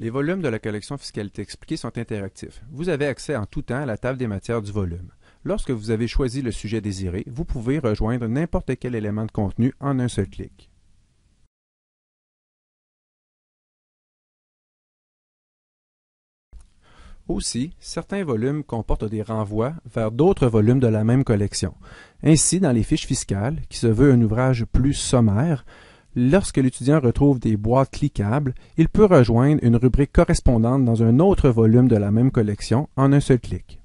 Les volumes de la collection Fiscalité expliquée sont interactifs. Vous avez accès en tout temps à la table des matières du volume. Lorsque vous avez choisi le sujet désiré, vous pouvez rejoindre n'importe quel élément de contenu en un seul clic. Aussi, certains volumes comportent des renvois vers d'autres volumes de la même collection. Ainsi, dans les fiches fiscales, qui se veut un ouvrage plus sommaire, Lorsque l'étudiant retrouve des boîtes cliquables, il peut rejoindre une rubrique correspondante dans un autre volume de la même collection en un seul clic.